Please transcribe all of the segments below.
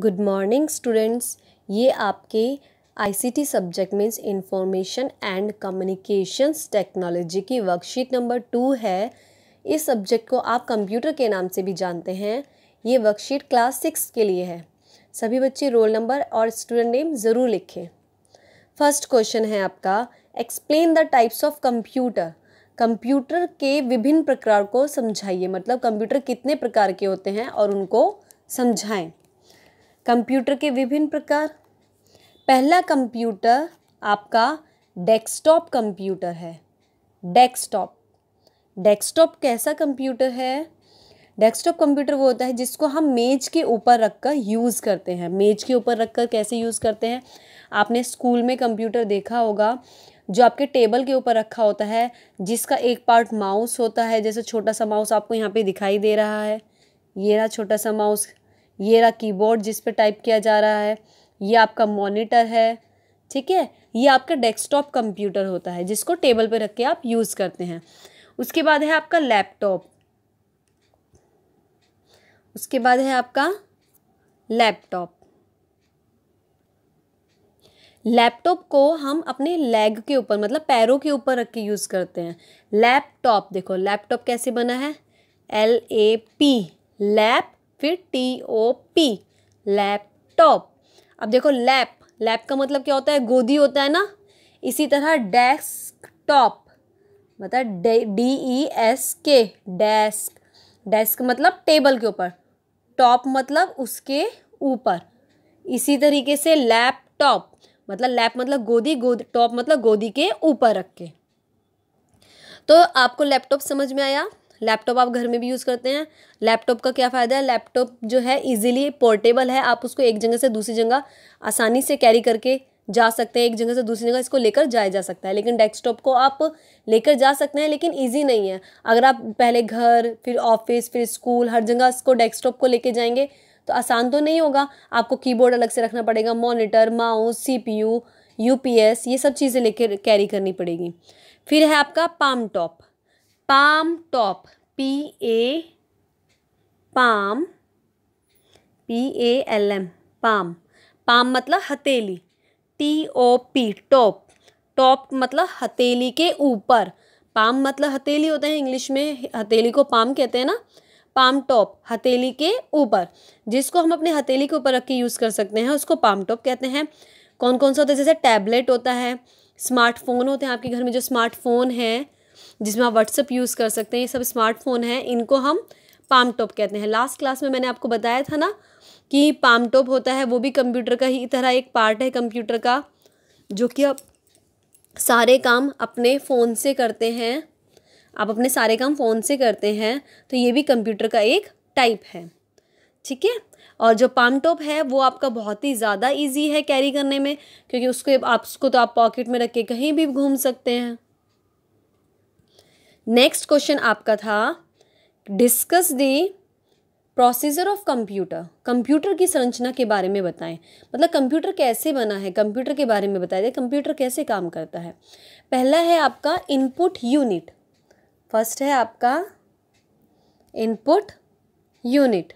good morning students ये आपके ICT subject means information and communications technology की worksheet number two है इस सब्जेक्ट को आप कंप्यूटर के नाम से भी जानते हैं ये वर्कशीट क्लास सिक्स के लिए है सभी बच्चे रोल नंबर और स्टूडेंट नेम ज़रूर लिखें फर्स्ट क्वेश्चन है आपका explain the types of computer computer के विभिन्न प्रकार को समझाइए मतलब कंप्यूटर कितने प्रकार के होते हैं और उनको समझाएं कंप्यूटर के विभिन्न प्रकार पहला कंप्यूटर आपका डेस्कटॉप कंप्यूटर है डेस्कटॉप डेस्कटॉप कैसा कंप्यूटर है डेस्कटॉप कंप्यूटर वो होता है जिसको हम मेज के ऊपर रखकर यूज़ करते हैं मेज के ऊपर रखकर कैसे यूज़ करते हैं आपने स्कूल में कंप्यूटर देखा होगा जो आपके टेबल के ऊपर रखा होता है जिसका एक पार्ट माउस होता है जैसे छोटा सा माउस आपको यहाँ पे दिखाई दे रहा है ये रहा छोटा सा माउस ये रहा कीबोर्ड जिस पर टाइप किया जा रहा है ये आपका मॉनिटर है ठीक है ये आपका डेस्कटॉप कंप्यूटर होता है जिसको टेबल पर रख के आप यूज़ करते हैं उसके बाद है आपका लैपटॉप उसके बाद है आपका लैपटॉप लैपटॉप को हम अपने लेग के ऊपर मतलब पैरों के ऊपर रख के यूज़ करते हैं लैपटॉप देखो लैपटॉप कैसे बना है एल ए पी लैप फिर टी ओ पी लैपटॉप अब देखो लैप लैप का मतलब क्या होता है गोदी होता है ना इसी तरह डेस्क टॉप मतलब D E S K desk desk मतलब टेबल के ऊपर टॉप मतलब उसके ऊपर इसी तरीके से लैपटॉप मतलब लैप मतलब गोदी गोद टॉप मतलब गोदी के ऊपर रख के तो आपको लैपटॉप समझ में आया लैपटॉप आप घर में भी यूज़ करते हैं लैपटॉप का क्या फ़ायदा है लैपटॉप जो है इजीली पोर्टेबल है आप उसको एक जगह से दूसरी जगह आसानी से कैरी करके जा सकते हैं एक जगह से दूसरी जगह इसको लेकर जाया जा सकता है लेकिन डेस्कटॉप को आप लेकर जा सकते हैं लेकिन इजी नहीं है अगर आप पहले घर फिर ऑफिस फिर स्कूल हर जगह इसको डेस्कटॉप को लेकर जाएंगे तो आसान तो नहीं होगा आपको कीबोर्ड अलग से रखना पड़ेगा मोनिटर माउस पी यूपीएस ये सब चीज़ें लेकर कैरी करनी पड़ेगी फिर है आपका palm top palm top P A palm P A L M palm palm मतलब हथेली T O P top top मतलब हथेली के ऊपर पाम मतलब हथेली होता है इंग्लिश में हथेली को पाम कहते हैं ना पाम टॉप हथेली के ऊपर जिसको हम अपने हथेली के ऊपर रख के यूज़ कर सकते हैं उसको पाम टॉप कहते हैं कौन कौन सा होता है जैसे टैबलेट होता है स्मार्टफोन होते हैं आपके घर में जो स्मार्टफोन है जिसमें आप व्हाट्सअप यूज़ कर सकते हैं ये सब स्मार्टफोन हैं इनको हम पाम टॉप कहते हैं लास्ट क्लास में मैंने आपको बताया था ना कि पाम टॉप होता है वो भी कंप्यूटर का ही तरह एक पार्ट है कंप्यूटर का जो कि आप सारे काम अपने फ़ोन से करते हैं आप अपने सारे काम फ़ोन से करते हैं तो ये भी कंप्यूटर का एक टाइप है ठीक है और जो पाम टॉप है वो आपका बहुत ही ज़्यादा इजी है कैरी करने में क्योंकि उसको आप उसको तो आप पॉकेट में रख के कहीं भी घूम सकते हैं नेक्स्ट क्वेश्चन आपका था discuss the procedure of computer computer की संरचना के बारे में बताएं मतलब कंप्यूटर कैसे बना है कंप्यूटर के बारे में बताया कंप्यूटर कैसे काम करता है पहला है आपका इनपुट यूनिट फर्स्ट है आपका इनपुट यूनिट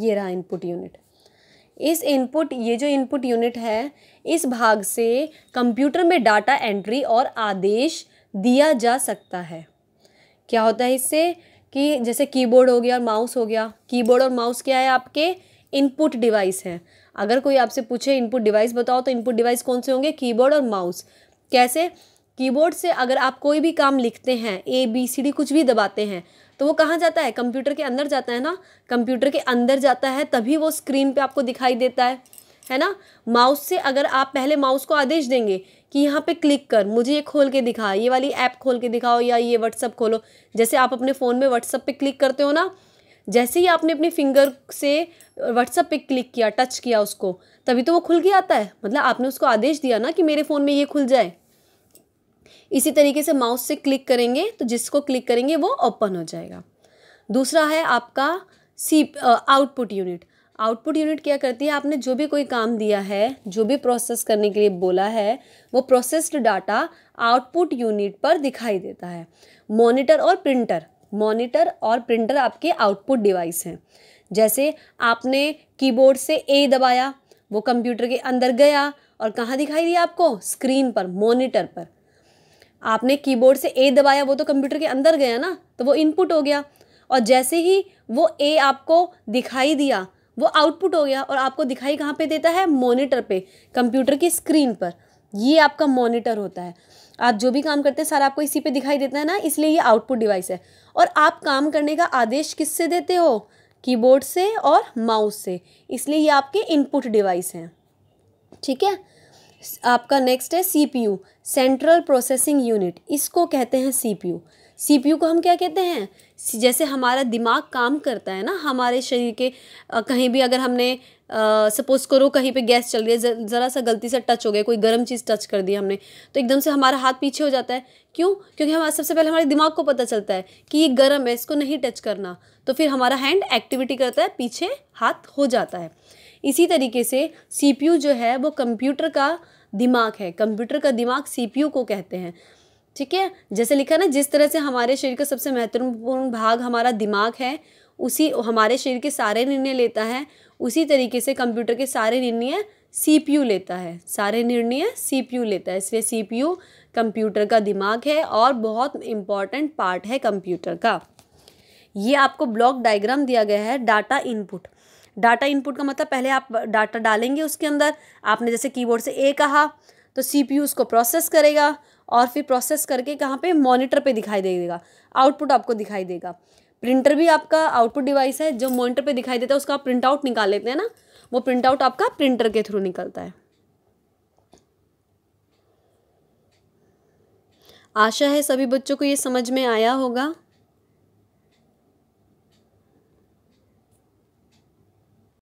ये रहा इनपुट यूनिट इस इनपुट ये जो इनपुट यूनिट है इस भाग से कंप्यूटर में डाटा एंट्री और आदेश दिया जा सकता है क्या होता है इससे कि जैसे कीबोर्ड हो गया और माउस हो गया कीबोर्ड और माउस क्या है आपके इनपुट डिवाइस हैं अगर कोई आपसे पूछे इनपुट डिवाइस बताओ तो इनपुट डिवाइस कौन से होंगे कीबोर्ड और माउस कैसे कीबोर्ड से अगर आप कोई भी काम लिखते हैं ए बी सी डी कुछ भी दबाते हैं तो वो कहाँ जाता है कंप्यूटर के अंदर जाता है ना कंप्यूटर के अंदर जाता है तभी वो स्क्रीन पे आपको दिखाई देता है है ना माउस से अगर आप पहले माउस को आदेश देंगे कि यहाँ पे क्लिक कर मुझे ये खोल के दिखा ये वाली ऐप खोल के दिखाओ या ये व्हाट्सअप खोलो जैसे आप अपने फ़ोन में व्हाट्सअप पर क्लिक करते हो ना जैसे ही आपने अपने फिंगर से व्हाट्सअप पर क्लिक किया टच किया उसको तभी तो वो खुल के आता है मतलब आपने उसको आदेश दिया ना कि मेरे फ़ोन में ये खुल जाए इसी तरीके से माउस से क्लिक करेंगे तो जिसको क्लिक करेंगे वो ओपन हो जाएगा दूसरा है आपका C output unit output unit क्या करती है आपने जो भी कोई काम दिया है जो भी प्रोसेस करने के लिए बोला है वो प्रोसेस्ड डाटा आउटपुट यूनिट पर दिखाई देता है मॉनिटर और प्रिंटर मॉनिटर और प्रिंटर आपके आउटपुट डिवाइस हैं जैसे आपने कीबोर्ड से ए दबाया वो कंप्यूटर के अंदर गया और कहाँ दिखाई दिया आपको स्क्रीन पर मॉनिटर पर आपने कीबोर्ड से ए दबाया वो तो कंप्यूटर के अंदर गया ना तो वो इनपुट हो गया और जैसे ही वो ए आपको दिखाई दिया वो आउटपुट हो गया और आपको दिखाई कहाँ पे देता है मॉनिटर पे कंप्यूटर की स्क्रीन पर ये आपका मॉनिटर होता है आप जो भी काम करते हैं सारा आपको इसी पे दिखाई देता है ना इसलिए ये आउटपुट डिवाइस है और आप काम करने का आदेश किससे देते हो कीबोर्ड से और माउस से इसलिए ये आपके इनपुट डिवाइस हैं ठीक है आपका नेक्स्ट है सीपीयू सेंट्रल प्रोसेसिंग यूनिट इसको कहते हैं सीपीयू सीपीयू को हम क्या कहते हैं जैसे हमारा दिमाग काम करता है ना हमारे शरीर के कहीं भी अगर हमने सपोज करो कहीं पे गैस चल रही है ज़रा सा गलती से टच हो गया कोई गर्म चीज़ टच कर दी हमने तो एकदम से हमारा हाथ पीछे हो जाता है क्यों क्योंकि हमारा सबसे पहले हमारे दिमाग को पता चलता है कि ये गर्म है इसको नहीं टच करना तो फिर हमारा हैंड एक्टिविटी करता है पीछे हाथ हो जाता है इसी तरीके से सीपीयू जो है वो कंप्यूटर का दिमाग है कंप्यूटर का दिमाग सीपीयू को कहते हैं ठीक है जैसे लिखा ना जिस तरह से हमारे शरीर का सबसे महत्वपूर्ण भाग हमारा दिमाग है उसी हमारे शरीर के सारे निर्णय लेता है उसी तरीके से कंप्यूटर के सारे निर्णय सीपीयू लेता है सारे निर्णय सीपीयू लेता है इसलिए सीपीयू कंप्यूटर का दिमाग है और बहुत इंपॉर्टेंट पार्ट है कंप्यूटर का ये आपको ब्लॉक डायग्राम दिया गया है डाटा इनपुट डाटा इनपुट का मतलब पहले आप डाटा डालेंगे उसके अंदर आपने जैसे कीबोर्ड से ए कहा तो सीपीयू उसको प्रोसेस करेगा और फिर प्रोसेस करके कहाँ पे मॉनिटर पे दिखाई देगा आउटपुट आपको दिखाई देगा प्रिंटर भी आपका आउटपुट डिवाइस है जो मॉनिटर पे दिखाई देता है उसका आप प्रिंट आउट निकाल लेते हैं ना वो प्रिंट आउट आपका प्रिंटर के थ्रू निकलता है आशा है सभी बच्चों को ये समझ में आया होगा